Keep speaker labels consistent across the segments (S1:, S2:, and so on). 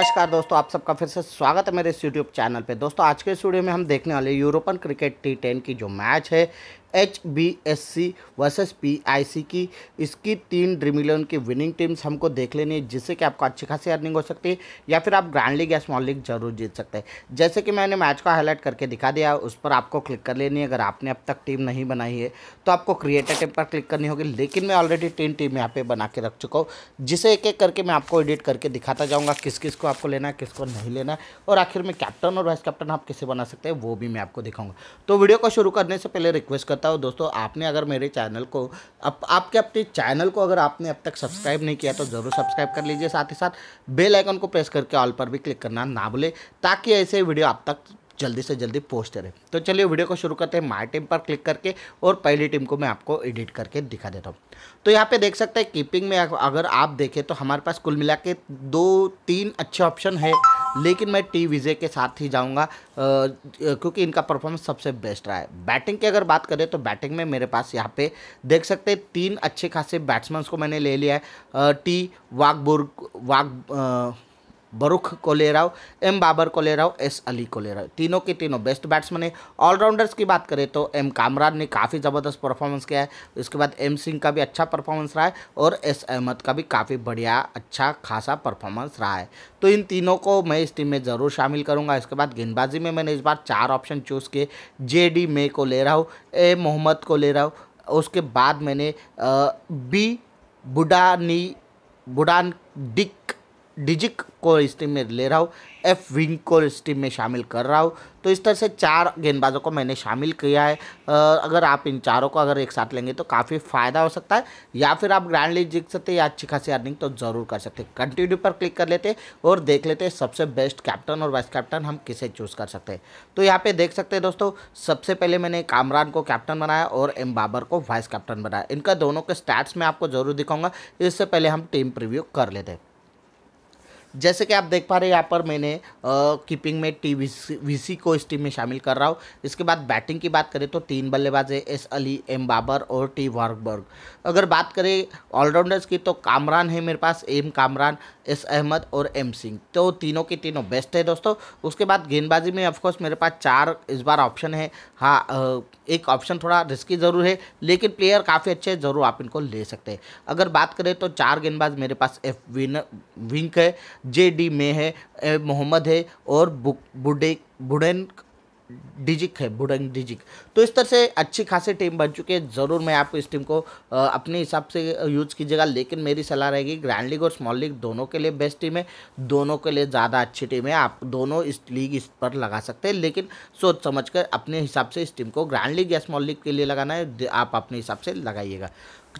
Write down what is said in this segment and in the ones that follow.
S1: नमस्कार दोस्तों आप सबका फिर से स्वागत है मेरे इस यूट्यूब चैनल पे दोस्तों आज के स्टूडियो में हम देखने वाले यूरोपन क्रिकेट टी टेन की जो मैच है H B S C versus P I C की इसकी तीन ड्रीम इलेवन की विनिंग टीम्स हमको देख लेनी है जिससे कि आपको अच्छी खासी अर्निंग हो सकती है या फिर आप ग्रैंड लीग या स्मॉल लीग जरूर जीत सकते हैं जैसे कि मैंने मैच का हाईलाइट करके दिखा दिया उस पर आपको क्लिक कर लेनी है अगर आपने अब तक टीम नहीं बनाई है तो आपको क्रिएटर टेप पर क्लिक करनी होगी लेकिन मैं ऑलरेडी तीन टीम यहाँ पर बना के रख चुका हूँ जिसे एक एक करके मैं आपको एडिट करके दिखाता जाऊँगा किस किस को आपको लेना है किसको नहीं लेना है और आखिर में कैप्टन और वाइस कैप्टन आप किसे बना सकते हैं वो भी मैं आपको दिखाऊंगा तो वीडियो को शुरू करने से पहले रिक्वेस्ट कर बताओ दोस्तों आपने अगर मेरे चैनल को अब आपके अपने चैनल को अगर आपने अब तक सब्सक्राइब नहीं किया तो ज़रूर सब्सक्राइब कर लीजिए साथ ही साथ बेल आइकन को प्रेस करके ऑल पर भी क्लिक करना ना भूले ताकि ऐसे वीडियो आप तक जल्दी से जल्दी पोस्ट करें तो चलिए वीडियो को शुरू करते हैं माई टीम पर क्लिक करके और पहली टीम को मैं आपको एडिट करके दिखा देता हूँ तो यहाँ पे देख सकते हैं कीपिंग में अगर आप देखें तो हमारे पास कुल मिला के दो तीन अच्छे ऑप्शन है लेकिन मैं टी विजय के साथ ही जाऊंगा क्योंकि इनका परफॉर्मेंस सबसे बेस्ट रहा है बैटिंग की अगर बात करें तो बैटिंग में मेरे पास यहाँ पे देख सकते हैं तीन अच्छे खासे बैट्समैन को मैंने ले लिया है टी बुर्ग वाग बरुख को ले रहा हूँ एम बाबर को ले रहा हूँ एस अली को ले रहा हूँ तीनों के तीनों बेस्ट बैट्समैन है ऑलराउंडर्स की बात करें तो एम कामरान ने काफ़ी ज़बरदस्त परफॉर्मेंस किया है उसके बाद एम सिंह का भी अच्छा परफॉर्मेंस रहा है और एस अहमद का भी काफ़ी बढ़िया अच्छा खासा परफॉर्मेंस रहा है तो इन तीनों को मैं इस टीम में ज़रूर शामिल करूँगा इसके बाद गेंदबाजी में मैंने इस बार चार ऑप्शन चूज़ किए जे डी मे को ले रहा हूँ ए मोहम्मद को ले रहा हूँ उसके बाद मैंने बी बुडानी बुडान डिक डिजिक को इस टीम में ले रहा हूँ एफ विंग को इस टीम में शामिल कर रहा हूँ तो इस तरह से चार गेंदबाजों को मैंने शामिल किया है अगर आप इन चारों को अगर एक साथ लेंगे तो काफ़ी फ़ायदा हो सकता है या फिर आप ग्रैंड लीग जीत सकते हैं या अच्छी खासी अर्निंग तो ज़रूर कर सकते हैं कंटिन्यू पर क्लिक कर लेते और देख लेते सबसे बेस्ट कैप्टन और वाइस कैप्टन हम किसे चूज़ कर सकते हैं तो यहाँ पर देख सकते हैं दोस्तों सबसे पहले मैंने कामरान को कैप्टन बनाया और एम बाबर को वाइस कैप्टन बनाया इनका दोनों के स्टैट्स मैं आपको ज़रूर दिखाऊँगा इससे पहले हम टीम प्रिव्यू कर लेते हैं जैसे कि आप देख पा रहे हैं यहाँ पर मैंने कीपिंग में टी वी सी को इस टीम में शामिल कर रहा हूँ इसके बाद बैटिंग की बात करें तो तीन बल्लेबाज है एस अली एम बाबर और टी वार्कबर्ग अगर बात करें ऑलराउंडर्स की तो कामरान है मेरे पास एम कामरान एस अहमद और एम सिंह तो तीनों के तीनों बेस्ट है दोस्तों उसके बाद गेंदबाजी में ऑफकोर्स मेरे पास चार इस बार ऑप्शन है हाँ एक ऑप्शन थोड़ा रिस्की ज़रूर है लेकिन प्लेयर काफ़ी अच्छे ज़रूर आप इनको ले सकते हैं अगर बात करें तो चार गेंदबाज मेरे पास एफ विन विंक है जे डी मे है मोहम्मद है और बुडे बुडन डिजिक है बुडन डिजिक तो इस तरह से अच्छी खासी टीम बन चुकी है ज़रूर मैं आपको इस टीम को अपने हिसाब से यूज़ कीजिएगा लेकिन मेरी सलाह रहेगी ग्रैंड लीग और स्मॉल लीग दोनों के लिए बेस्ट टीम है दोनों के लिए ज़्यादा अच्छी टीम है आप दोनों इस लीग इस पर लगा सकते हैं लेकिन सोच समझ कर अपने हिसाब से इस टीम को ग्रैंड लीग या स्मॉल लीग के लिए लगाना है आप अपने हिसाब से लगाइएगा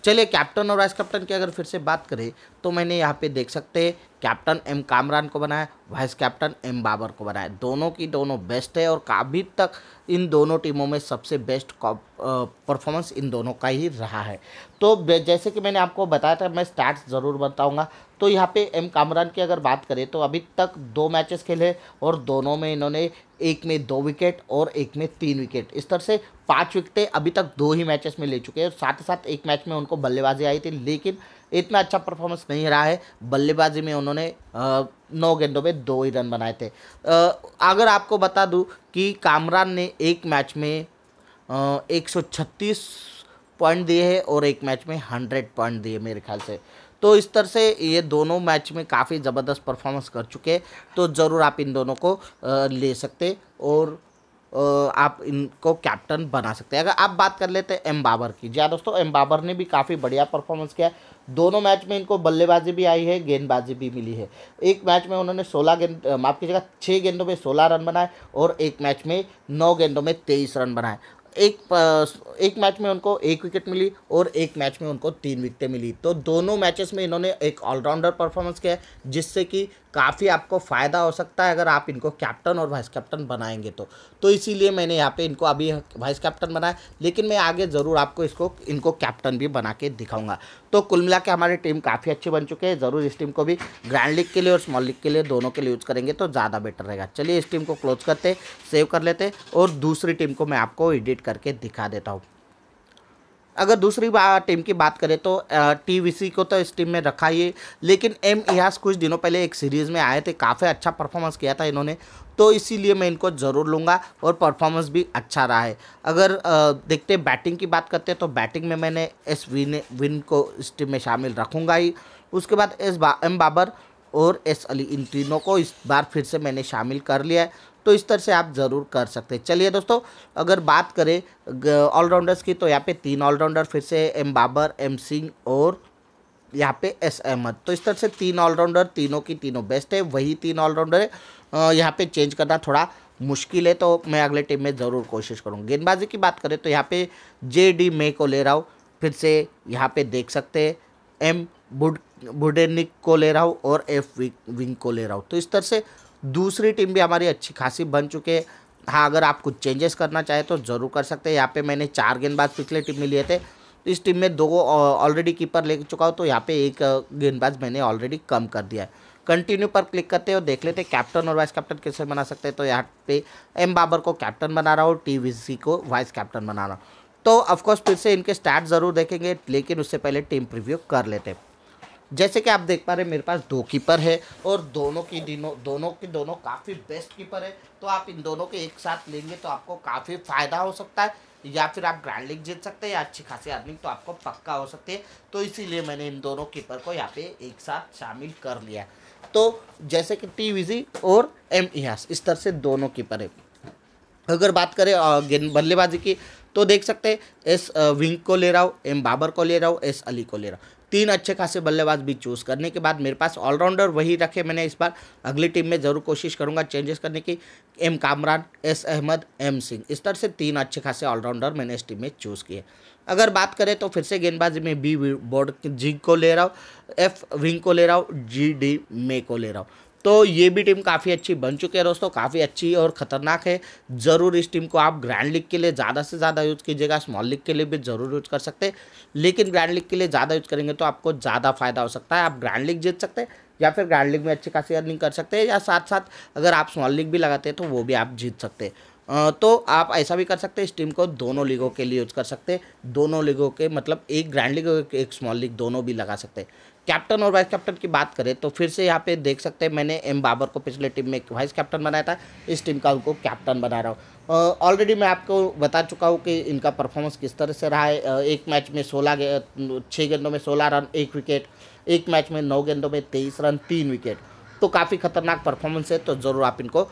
S1: चलिए कैप्टन और वाइस कैप्टन की अगर फिर से बात करें तो मैंने यहाँ पे देख सकते हैं कैप्टन एम कामरान को बनाया वाइस कैप्टन एम बाबर को बनाया दोनों की दोनों बेस्ट है और अभी तक इन दोनों टीमों में सबसे बेस्ट परफॉर्मेंस इन दोनों का ही रहा है तो जैसे कि मैंने आपको बताया था मैं स्टार्ट ज़रूर बताऊँगा तो यहाँ पे एम कामरान की अगर बात करें तो अभी तक दो मैचेस खेले और दोनों में इन्होंने एक में दो विकेट और एक में तीन विकेट इस तरह से पांच विकटें अभी तक दो ही मैचेस में ले चुके हैं और साथ ही साथ एक मैच में उनको बल्लेबाजी आई थी लेकिन इतना अच्छा परफॉर्मेंस नहीं रहा है बल्लेबाजी में उन्होंने नौ गेंदों में दो ही रन बनाए थे अगर आपको बता दूं कि कामरान ने एक मैच में एक पॉइंट दिए हैं और एक मैच में हंड्रेड पॉइंट दिए मेरे ख्याल से तो इस तरह से ये दोनों मैच में काफ़ी ज़बरदस्त परफॉर्मेंस कर चुके हैं तो ज़रूर आप इन दोनों को ले सकते और आप इनको कैप्टन बना सकते हैं अगर आप बात कर लेते हैं एम बाबर की जी हाँ दोस्तों एम बाबर ने भी काफ़ी बढ़िया परफॉर्मेंस किया दोनों मैच में इनको बल्लेबाजी भी आई है गेंदबाजी भी मिली है एक मैच में उन्होंने 16 गेंद माफ कीजिएगा छः गेंदों में 16 रन बनाए और एक मैच में नौ गेंदों में तेईस रन बनाए एक एक मैच में उनको एक विकेट मिली और एक मैच में उनको तीन विकेटें मिली तो दोनों मैचेस में इन्होंने एक ऑलराउंडर परफॉर्मेंस किया जिससे कि काफ़ी आपको फ़ायदा हो सकता है अगर आप इनको कैप्टन और वाइस कैप्टन बनाएंगे तो तो इसीलिए मैंने यहाँ पे इनको अभी वाइस कैप्टन बनाया लेकिन मैं आगे ज़रूर आपको इसको इनको कैप्टन भी बना के दिखाऊंगा तो कुल मिला के हमारी टीम काफ़ी अच्छी बन चुकी है ज़रूर इस टीम को भी ग्रैंड लीग के लिए और स्मॉल लीग के लिए दोनों के लिए यूज़ करेंगे तो ज़्यादा बेटर रहेगा चलिए इस टीम को क्लोज करते सेव कर लेते और दूसरी टीम को मैं आपको एडिट करके दिखा देता हूँ अगर दूसरी टीम की बात करें तो टीवीसी को तो इस टीम में रखा ही लेकिन एम इहास कुछ दिनों पहले एक सीरीज़ में आए थे काफ़ी अच्छा परफॉर्मेंस किया था इन्होंने तो इसीलिए मैं इनको ज़रूर लूँगा और परफॉर्मेंस भी अच्छा रहा है अगर देखते बैटिंग की बात करते हैं तो बैटिंग में मैंने एस विन विन को इस टीम में शामिल रखूँगा ही उसके बाद एस बा एम बाबर और एस अली इन तीनों को इस बार फिर से मैंने शामिल कर लिया है तो इस तरह से आप ज़रूर कर सकते हैं चलिए दोस्तों अगर बात करें ऑलराउंडर्स की तो यहाँ पे तीन ऑलराउंडर फिर से एम बाबर एम सिंह और यहाँ पे एस अहमद तो इस तरह से तीन ऑलराउंडर तीनों की तीनों बेस्ट है वही तीन ऑलराउंडर है यहाँ पे चेंज करना थोड़ा मुश्किल है तो मैं अगले टीम में ज़रूर कोशिश करूँ गेंदबाजी की बात करें तो यहाँ पे जे डी मे को ले रहा हूँ फिर से यहाँ पे देख सकते हैं एम बुड बुडेनिक को ले रहा हूँ और एफ विंग को ले रहा हूँ तो इस तरह से दूसरी टीम भी हमारी अच्छी खासी बन चुकी है हाँ अगर आप कुछ चेंजेस करना चाहें तो ज़रूर कर सकते हैं यहाँ पे मैंने चार गेंदबाज पिछले टीम में लिए थे तो इस टीम में दो ऑलरेडी कीपर ले चुका हूँ तो यहाँ पे एक गेंदबाज मैंने ऑलरेडी कम कर दिया है कंटिन्यू पर क्लिक करते हो देख लेते कैप्टन और वाइस कैप्टन कैसे बना सकते हैं तो यहाँ पे एम बाबर को कैप्टन बना रहा हूँ टी को वाइस कैप्टन बना रहा हूँ तो ऑफकोर्स फिर से इनके स्टार्ट ज़रूर देखेंगे लेकिन उससे पहले टीम प्रिव्यू कर लेते हैं जैसे कि आप देख पा रहे मेरे पास दो कीपर है और दोनों की दिनों दोनों के दोनों काफ़ी बेस्ट कीपर है तो आप इन दोनों के एक साथ लेंगे तो आपको काफ़ी फ़ायदा हो सकता है या फिर आप ग्रैंड लीग जीत सकते हैं या अच्छी खासी अर्निंग तो आपको पक्का हो सकती है तो इसीलिए मैंने इन दोनों कीपर को यहाँ पे एक साथ शामिल कर लिया तो जैसे कि टी और एम इहास e इस तरह से दोनों कीपर है अगर बात करें गेंद बल्लेबाजी की तो देख सकते हैं एस विंग को ले रहा हूँ एम बाबर को ले रहा हूँ एस अली को ले रहा हूँ तीन अच्छे खासे बल्लेबाज भी चूज़ करने के बाद मेरे पास ऑलराउंडर वही रखे मैंने इस बार अगली टीम में ज़रूर कोशिश करूंगा चेंजेस करने की M Kamran S Ahmed M Singh इस तरह से तीन अच्छे खासे ऑलराउंडर मैंने इस टीम में चूज़ किए अगर बात करें तो फिर से गेंदबाजी में बी बोर्ड जी को ले रहा हूँ एफ विंग को ले रहा हूँ जी डी मे को ले रहा हूँ तो ये भी टीम काफ़ी अच्छी बन चुकी है दोस्तों काफ़ी अच्छी और ख़तरनाक है ज़रूर इस टीम को आप ग्रैंड लीग के लिए ज़्यादा से ज़्यादा यूज़ कीजिएगा स्मॉल लीग के लिए भी ज़रूर यूज़ कर सकते हैं लेकिन ग्रैंड लीग के लिए ज़्यादा यूज़ करेंगे तो आपको ज़्यादा फायदा हो सकता है आप ग्रैंड लीग जीत सकते हैं या फिर ग्रैंड लीग में अच्छी खासी अर्निंग कर सकते हैं या साथ साथ अगर आप स्मॉल लीग भी लगाते हैं तो वो भी आप जीत सकते हैं तो आप ऐसा भी कर सकते हैं इस टीम को दोनों लीगों के लिए यूज़ कर सकते हैं दोनों लीगों के मतलब एक ग्रैंड लीग और एक स्मॉल लीग दोनों भी लगा सकते हैं कैप्टन और वाइस कैप्टन की बात करें तो फिर से यहाँ पे देख सकते हैं मैंने एम बाबर को पिछले टीम में वाइस कैप्टन बनाया था इस टीम का उनको कैप्टन बना रहा हूँ ऑलरेडी मैं आपको बता चुका हूँ कि इनका परफॉर्मेंस किस तरह से रहा है एक मैच में सोलह गे, छः गेंदों में सोलह रन एक विकेट एक मैच में नौ गेंदों में तेईस रन तीन विकेट तो काफ़ी खतरनाक परफॉर्मेंस है तो ज़रूर आप इनको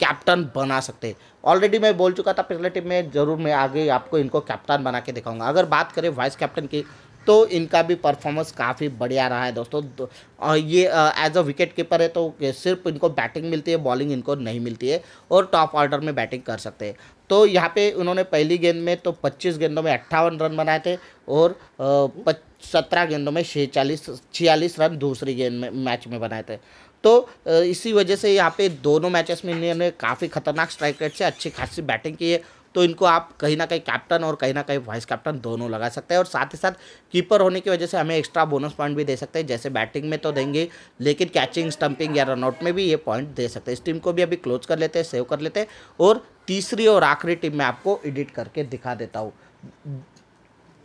S1: कैप्टन बना सकते हैं ऑलरेडी मैं बोल चुका था पिछले टीम में जरूर मैं आगे आपको इनको कैप्टन बना के दिखाऊंगा अगर बात करें वाइस कैप्टन की तो इनका भी परफॉर्मेंस काफ़ी बढ़िया रहा है दोस्तों ये एज अ विकेट कीपर है तो सिर्फ इनको बैटिंग मिलती है बॉलिंग इनको नहीं मिलती है और टॉप ऑर्डर में बैटिंग कर सकते हैं तो यहाँ पे उन्होंने पहली गेंद में तो 25 गेंदों में अट्ठावन रन बनाए थे और सत्रह गेंदों में छियालीस छियालीस रन दूसरी गेंद में मैच में बनाए थे तो इसी वजह से यहाँ पे दोनों मैचेस में इन्होंने काफ़ी खतरनाक स्ट्राइक रेट से अच्छी खासी बैटिंग की है तो इनको आप कहीं ना कहीं कैप्टन और कहीं ना कहीं वाइस कैप्टन दोनों लगा सकते हैं और साथ ही साथ कीपर होने की वजह से हमें एक्स्ट्रा बोनस पॉइंट भी दे सकते हैं जैसे बैटिंग में तो देंगे लेकिन कैचिंग स्टंपिंग या रनआउट में भी ये पॉइंट दे सकते हैं इस टीम को भी अभी क्लोज कर लेते हैं सेव कर लेते हैं और तीसरी और आखिरी टीम में आपको एडिट करके दिखा देता हूँ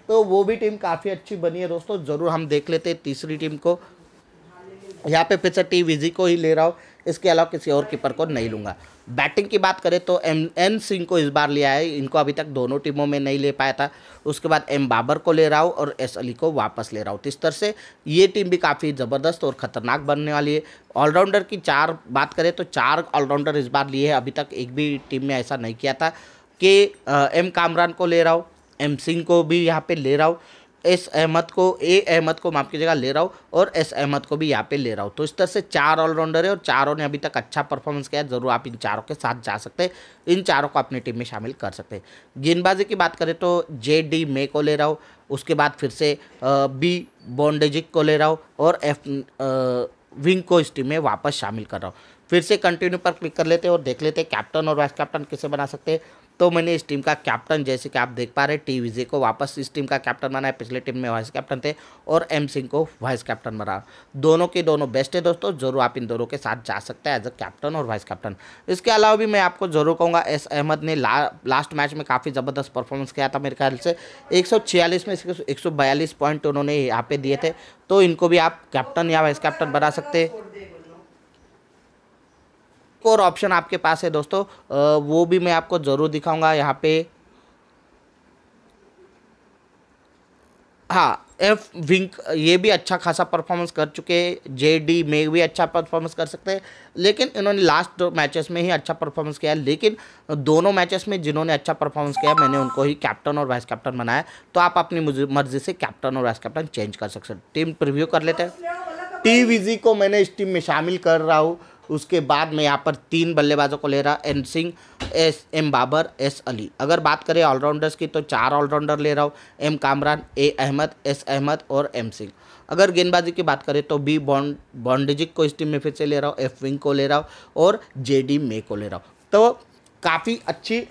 S1: तो वो भी टीम काफ़ी अच्छी बनी है दोस्तों ज़रूर हम देख लेते हैं तीसरी टीम को यहाँ पे फिर से टी विजी को ही ले रहा हूँ इसके अलावा किसी और कीपर को नहीं लूँगा बैटिंग की बात करें तो एम एन सिंह को इस बार लिया है इनको अभी तक दोनों टीमों में नहीं ले पाया था उसके बाद एम बाबर को ले रहा हूँ और एस अली को वापस ले रहा हूँ तो इस तरह से ये टीम भी काफ़ी ज़बरदस्त और ख़तरनाक बनने वाली है ऑलराउंडर की चार बात करें तो चार ऑलराउंडर इस बार लिए हैं अभी तक एक भी टीम में ऐसा नहीं किया था कि एम कामरान को ले रहा हूँ एम सिंह को भी यहाँ पर ले रहा हूँ एस अहमद को ए अहमद को माफ कीजिएगा ले रहा हूँ और एस अहमद को भी यहाँ पे ले रहा हूँ तो इस तरह से चार ऑलराउंडर है और चारों ने अभी तक अच्छा परफॉर्मेंस किया है जरूर आप इन चारों के साथ जा सकते हैं इन चारों को अपनी टीम में शामिल कर सकते हैं गेंदबाजी की बात करें तो जे डी मे को ले रहा हूँ उसके बाद फिर से बी बॉन्डेजिक को ले रहा हूँ और एफ विंग को इस टीम में वापस शामिल कर रहा हूँ फिर से कंटिन्यू पर क्लिक कर लेते हैं और देख लेते हैं कैप्टन और वाइस कैप्टन किसे बना सकते हैं तो मैंने इस टीम का कैप्टन जैसे कि आप देख पा रहे टी विजे को वापस इस टीम का कैप्टन बनाया पिछले टीम में वाइस कैप्टन थे और एम सिंह को वाइस कैप्टन बना दोनों के दोनों बेस्ट है दोस्तों जरूर आप इन दोनों के साथ जा सकते हैं एज अ कैप्टन और वाइस कैप्टन इसके अलावा भी मैं आपको जरूर कहूँगा एस अहमद ने ला, लास्ट मैच में काफ़ी ज़बरदस्त परफॉर्मेंस किया था मेरे ख्याल से एक में एक पॉइंट उन्होंने यहाँ पे दिए थे तो इनको भी आप कैप्टन या वाइस कैप्टन बना सकते और ऑप्शन आपके पास है दोस्तों वो भी मैं आपको ज़रूर दिखाऊंगा यहाँ पे हाँ एफ विंक ये भी अच्छा खासा परफॉर्मेंस कर चुके हैं जे डी में भी अच्छा परफॉर्मेंस कर सकते हैं लेकिन इन्होंने लास्ट मैचेस में ही अच्छा परफॉर्मेंस किया लेकिन दोनों मैचेस में जिन्होंने अच्छा परफॉर्मेंस किया मैंने उनको ही कैप्टन और वाइस कैप्टन बनाया तो आप अपनी मर्जी से कैप्टन और वाइस कैप्टन चेंज कर सकते हैं टीम प्रिव्यू कर लेते हैं टी को मैंने इस टीम में शामिल कर रहा हूँ उसके बाद में यहाँ पर तीन बल्लेबाजों को ले रहा N Singh S M Babar S Ali अगर बात करें ऑलराउंडर्स की तो चार ऑलराउंडर ले रहा हूँ M Kamran A Ahmed S Ahmed और एम सिंह अगर गेंदबाजी की बात करें तो बी बॉन्ड बॉन्डिजिक को इस टीम में फिर से ले रहा हूँ एफ विंग को ले रहा हूँ और जे डी मे को ले रहा हूँ तो काफ़ी अच्छी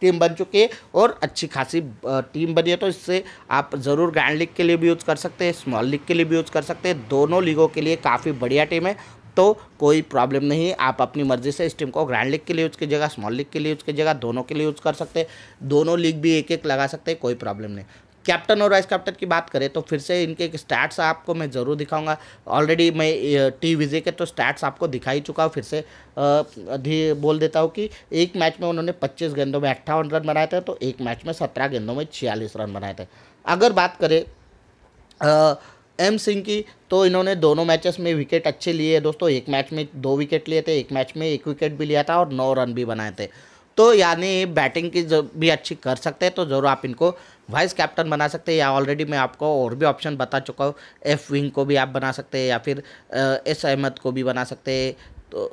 S1: टीम बन चुकी है और अच्छी खासी टीम बनी है तो इससे आप ज़रूर ग्रैंड लीग के लिए भी यूज़ कर सकते हैं स्मॉल लीग के लिए भी यूज़ कर सकते हैं दोनों लीगों के लिए काफ़ी बढ़िया टीम है तो कोई प्रॉब्लम नहीं आप अपनी मर्ज़ी से स्टीम को ग्रैंड लीग के लिए यूज़ कीजिएगा स्मॉल लीग के लिए यूज़ कीजिएगा दोनों के लिए यूज़ कर सकते दोनों लीग भी एक एक लगा सकते हैं कोई प्रॉब्लम नहीं कैप्टन और वाइस कैप्टन की बात करें तो फिर से इनके एक स्टैट्स आपको मैं ज़रूर दिखाऊंगा ऑलरेडी मैं टी विजे के तो स्टैट्स आपको दिखा ही चुका हूँ फिर से अभी बोल देता हूँ कि एक मैच में उन्होंने 25 गेंदों में अट्ठावन रन बनाए थे तो एक मैच में 17 गेंदों में छियालीस रन बनाए थे अगर बात करें आ, एम सिंह की तो इन्होंने दोनों मैचेस में विकेट अच्छे लिए दोस्तों एक मैच में दो विकेट लिए थे एक मैच में एक विकेट भी लिया था और नौ रन भी बनाए थे तो यानी बैटिंग की भी अच्छी कर सकते हैं तो ज़रूर आप इनको वाइस कैप्टन बना सकते हैं या ऑलरेडी मैं आपको और भी ऑप्शन बता चुका हूँ एफ विंग को भी आप बना सकते हैं या फिर एस अहमद को भी बना सकते हैं तो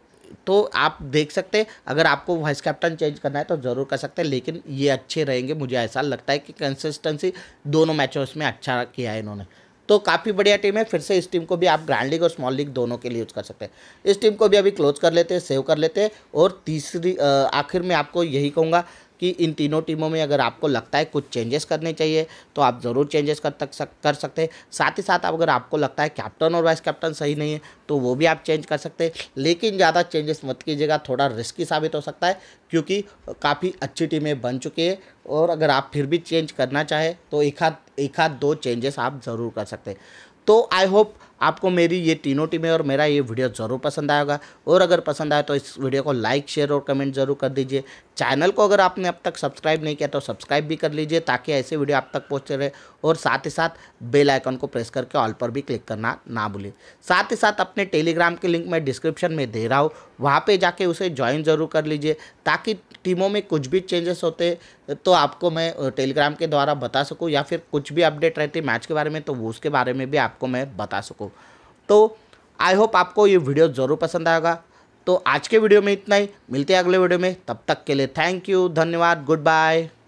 S1: तो आप देख सकते हैं अगर आपको वाइस कैप्टन चेंज करना है तो ज़रूर कर सकते हैं लेकिन ये अच्छे रहेंगे मुझे ऐसा लगता है कि कंसिस्टेंसी दोनों मैचों में अच्छा किया है इन्होंने तो काफ़ी बढ़िया टीम है फिर से इस टीम को भी आप ग्रैंड लीग और स्मॉल लीग दोनों के लिए यूज़ कर सकते हैं इस टीम को भी अभी क्लोज कर लेते हैं सेव कर लेते हैं और तीसरी आखिर में आपको यही कहूँगा कि इन तीनों टीमों में अगर आपको लगता है कुछ चेंजेस करने चाहिए तो आप ज़रूर चेंजेस कर तक सक, कर सकते हैं साथ ही साथ अगर आपको लगता है कैप्टन और वाइस कैप्टन सही नहीं है तो वो भी आप चेंज कर सकते हैं लेकिन ज़्यादा चेंजेस मत कीजिएगा थोड़ा रिस्की साबित हो सकता है क्योंकि काफ़ी अच्छी टीमें बन चुकी है और अगर आप फिर भी चेंज करना चाहें तो एक हाथ एक हाथ दो चेंजेस आप ज़रूर कर सकते हैं तो आई होप आपको मेरी ये तीनों टीमें और मेरा ये वीडियो ज़रूर पसंद आएगा और अगर पसंद आए तो इस वीडियो को लाइक शेयर और कमेंट ज़रूर कर दीजिए चैनल को अगर आपने अब तक सब्सक्राइब नहीं किया तो सब्सक्राइब भी कर लीजिए ताकि ऐसे वीडियो आप तक पहुँचते रहे और साथ ही साथ बेल आइकन को प्रेस करके ऑल पर भी क्लिक करना ना भूलें साथ ही साथ अपने टेलीग्राम के लिंक मैं डिस्क्रिप्शन में दे रहा हूँ वहाँ पर जाके उसे ज्वाइन ज़रूर कर लीजिए ताकि टीमों में कुछ भी चेंजेस होते तो आपको मैं टेलीग्राम के द्वारा बता सकूँ या फिर कुछ भी अपडेट रहती मैच के बारे में तो वो उसके बारे में भी आपको मैं बता सकूँ तो आई होप आपको ये वीडियो ज़रूर पसंद आएगा तो आज के वीडियो में इतना ही मिलते हैं अगले वीडियो में तब तक के लिए थैंक यू धन्यवाद गुड बाय